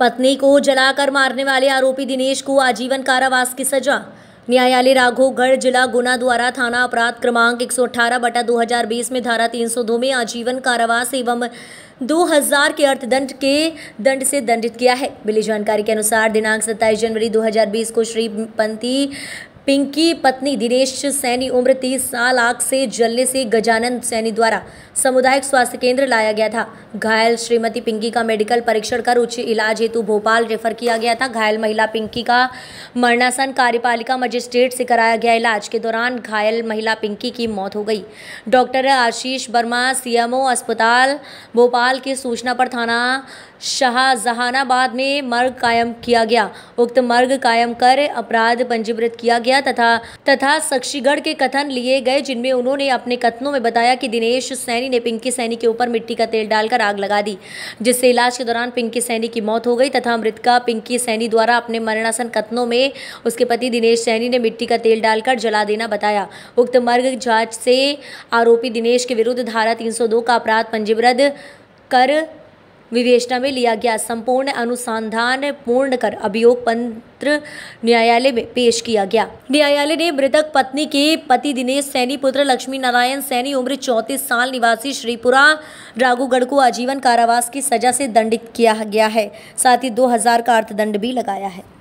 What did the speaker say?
पत्नी को जलाकर मारने वाले आरोपी दिनेश को आजीवन कारावास की सजा न्यायालय राघोगढ़ जिला गुना द्वारा थाना अपराध क्रमांक 118 बटा दो में धारा 302 में आजीवन कारावास एवं 2000 के अर्थदंड के दंड से दंडित किया है मिली जानकारी के अनुसार दिनांक 27 जनवरी 2020 को श्री पंथी पिंकी पत्नी दिनेश सैनी उम्र तीस साल आग से जलने से गजानंद सैनी द्वारा सामुदायिक स्वास्थ्य केंद्र लाया गया था घायल श्रीमती पिंकी का मेडिकल परीक्षण कर उच्च इलाज हेतु भोपाल रेफर किया गया था घायल महिला पिंकी का मरणासन कार्यपालिका मजिस्ट्रेट से कराया गया इलाज के दौरान घायल महिला पिंकी की मौत हो गई डॉक्टर आशीष वर्मा सीएमओ अस्पताल भोपाल की सूचना पर थाना शाहजहानाबाद में मर्ग कायम किया गया उक्त मर्ग कायम कर अपराध पंजीकृत किया गया गया तथा तथा शक्षीगढ़ के कथन लिए गए जिनमें उन्होंने अपने कथनों में बताया कि दिनेश सैनी ने पिंकी सैनी के ऊपर मिट्टी का तेल डालकर आग लगा दी जिससे इलाज के दौरान पिंकी सैनी की मौत हो गई तथा मृतका पिंकी सैनी द्वारा अपने मरणासन कथनों में उसके पति दिनेश सैनी ने मिट्टी का तेल डालकर जला देना बताया उक्त मर्ग जांच से आरोपी दिनेश के विरुद्ध धारा तीन का अपराध पंजीबद्ध कर विवेचना में लिया गया संपूर्ण अनुसंधान पूर्ण कर अभियोग पत्र न्यायालय में पेश किया गया न्यायालय ने मृतक पत्नी के पति दिनेश सैनी पुत्र लक्ष्मी नारायण सैनी उम्र चौंतीस साल निवासी श्रीपुरा रागुगढ़ को आजीवन कारावास की सजा से दंडित किया गया है साथ ही दो हजार का अर्थदंड भी लगाया है